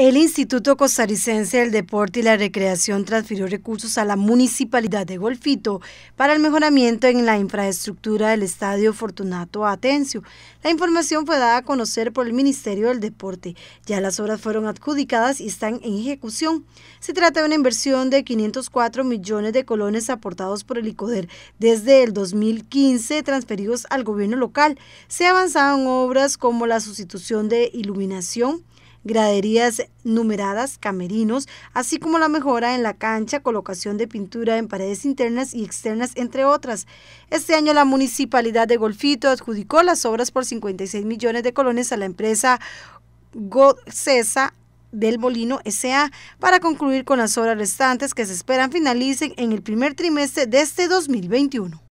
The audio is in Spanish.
El Instituto Costarricense del Deporte y la Recreación transfirió recursos a la Municipalidad de Golfito para el mejoramiento en la infraestructura del Estadio Fortunato Atencio. La información fue dada a conocer por el Ministerio del Deporte. Ya las obras fueron adjudicadas y están en ejecución. Se trata de una inversión de 504 millones de colones aportados por el ICODER desde el 2015 transferidos al gobierno local. Se avanzaron obras como la sustitución de iluminación, graderías numeradas, camerinos, así como la mejora en la cancha, colocación de pintura en paredes internas y externas, entre otras. Este año la municipalidad de Golfito adjudicó las obras por 56 millones de colones a la empresa Gocesa del Molino SA para concluir con las obras restantes que se esperan finalicen en el primer trimestre de este 2021.